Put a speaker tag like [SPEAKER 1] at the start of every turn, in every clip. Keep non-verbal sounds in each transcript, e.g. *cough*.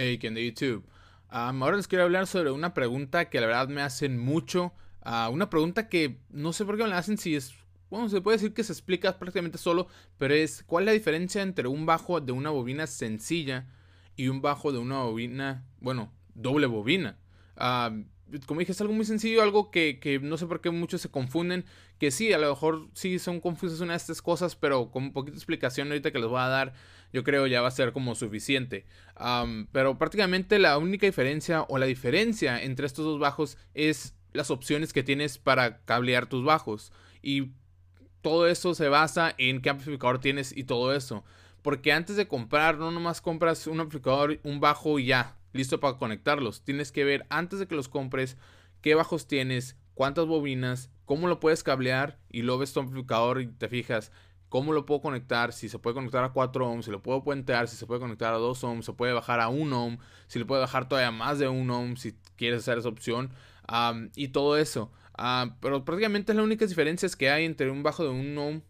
[SPEAKER 1] ¡Hey! Aiken de YouTube. Ah, ahora les quiero hablar sobre una pregunta que la verdad me hacen mucho. Ah, una pregunta que no sé por qué me la hacen si es. Bueno, se puede decir que se explica prácticamente solo, pero es ¿cuál es la diferencia entre un bajo de una bobina sencilla y un bajo de una bobina, bueno, doble bobina? Ah, como dije, es algo muy sencillo, algo que, no sé por qué muchos se confunden, que sí, a lo mejor sí son confusas una de estas cosas, pero con un poquito de explicación ahorita que les voy a dar, yo creo ya va a ser como suficiente. pero prácticamente la única diferencia o la diferencia entre estos dos bajos es las opciones que tienes para cablear tus bajos. Y todo eso se basa en qué amplificador tienes y todo eso. Porque antes de comprar, no nomás compras un amplificador, un bajo y ya listo para conectarlos. Tienes que ver antes de que los compres qué bajos tienes, cuántas bobinas, cómo lo puedes cablear y luego ves tu amplificador y te fijas cómo lo puedo conectar, si se puede conectar a 4 ohms, si lo puedo puentear, si se puede conectar a 2 ohms, se puede bajar a 1 ohm, si lo puede bajar todavía más de 1 ohm, si quieres hacer esa opción y todo eso. Ah, pero prácticamente es las únicas diferencias que hay entre un bajo de 1 ohm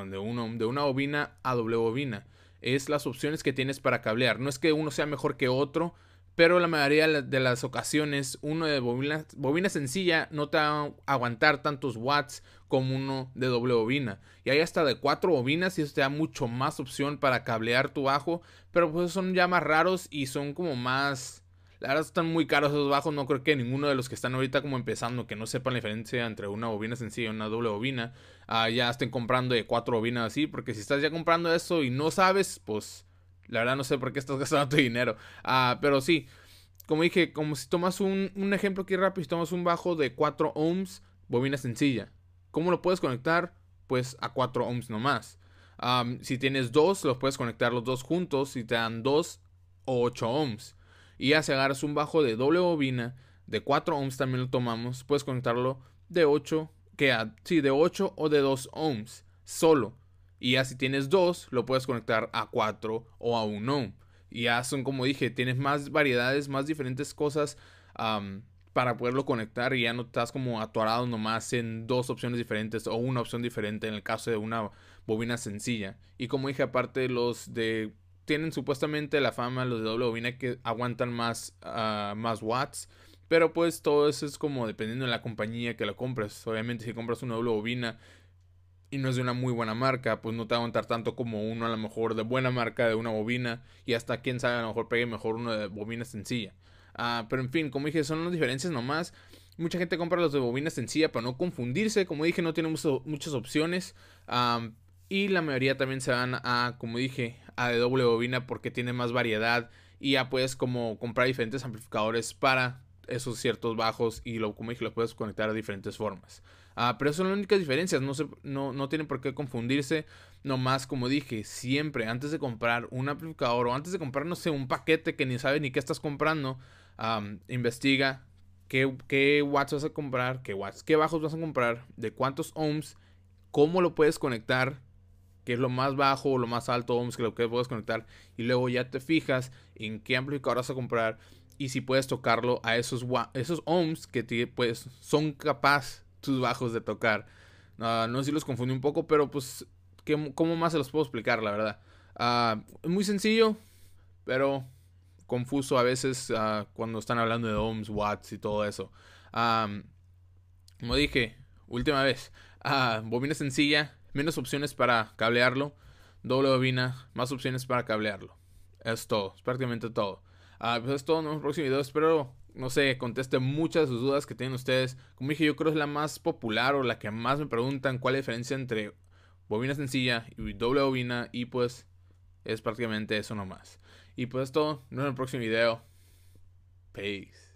[SPEAKER 1] o de 1 ohm, de una bobina a doble bobina. Es las opciones que tienes para cablear. No es que uno sea mejor que otro, pero la mayoría de las ocasiones uno de bobina, sencilla no te va a aguantar tantos watts como uno de doble bobina. Y hay hasta de cuatro bobinas y eso te da mucho más opción para cablear tu bajo, pero pues son ya más raros y son como más... La verdad están muy caros esos bajos, no creo que ninguno de los que están ahorita como empezando, que no sepan la diferencia entre una bobina sencilla y una doble bobina, ah, ya estén comprando de cuatro bobinas así, porque si estás ya comprando eso y no sabes, pues la verdad no sé por qué estás *laughs* gastando tu dinero. Ah, pero sí, como dije, como si tomas un, un ejemplo aquí rápido, si tomas un bajo de 4 ohms, bobina sencilla. ¿Cómo lo puedes conectar? Pues a 4 ohms nomás. si tienes dos, los puedes conectar los dos juntos y te dan 2 o 8 ohms. Y ya si agarras un bajo de doble bobina, de 4 ohms también lo tomamos, puedes conectarlo de 8, que sí, de 8 o de 2 ohms, solo. Y ya si tienes dos, lo puedes conectar a cuatro o a uno. Y ya son como dije, tienes más variedades, más diferentes cosas para poderlo conectar y ya no estás como atorado nomás en dos opciones diferentes o una opción diferente en el caso de una bobina sencilla. Y como dije, aparte los de... Tienen supuestamente la fama los de doble bobina que aguantan más, ah, más watts. Pero pues todo eso es como dependiendo de la compañía que lo compres. Obviamente si compras una doble bobina y no es de una muy buena marca, pues no te va a aguantar tanto como uno a lo mejor de buena marca de una bobina y hasta quién sabe a lo mejor pegue mejor uno de bobina sencilla. Ah, pero en fin, como dije, son las diferencias nomás. Mucha gente compra los de bobina sencilla para no confundirse. Como dije, no tiene muchas opciones. y la mayoría también se van a, como dije, a de doble bobina porque tiene más variedad. Y ya puedes como comprar diferentes amplificadores para esos ciertos bajos. Y lo, como dije, los puedes conectar a diferentes formas. Ah, pero son las únicas diferencias, no, no, tienen por qué confundirse. Nomás, como dije, siempre antes de comprar un amplificador o antes de comprar, no sé, un paquete que ni sabes ni qué estás comprando, investiga qué, watts vas a comprar, qué watts, qué bajos vas a comprar, de cuántos ohms, cómo lo puedes conectar, qué es lo más bajo o lo más alto ohms que lo que puedes conectar, y luego ya te fijas en qué amplificador vas a comprar y si puedes tocarlo a esos, esos ohms que pues, son capaz sus bajos de tocar. Ah, no sé si los confundí un poco, pero pues, ¿qué, ¿cómo más se los puedo explicar, la verdad? Ah, es muy sencillo, pero confuso a veces ah, cuando están hablando de ohms, watts y todo eso. como dije, última vez, bobina sencilla, menos opciones para cablearlo, doble bobina, más opciones para cablearlo. Es todo, es prácticamente todo. pues es todo en el próximo video, espero no sé, conteste muchas de sus dudas que tienen ustedes. Como dije, yo creo que es la más popular o la que más me preguntan cuál es la diferencia entre bobina sencilla y doble bobina. Y pues es prácticamente eso nomás. Y pues esto, todo. Nos vemos en el próximo video. Peace.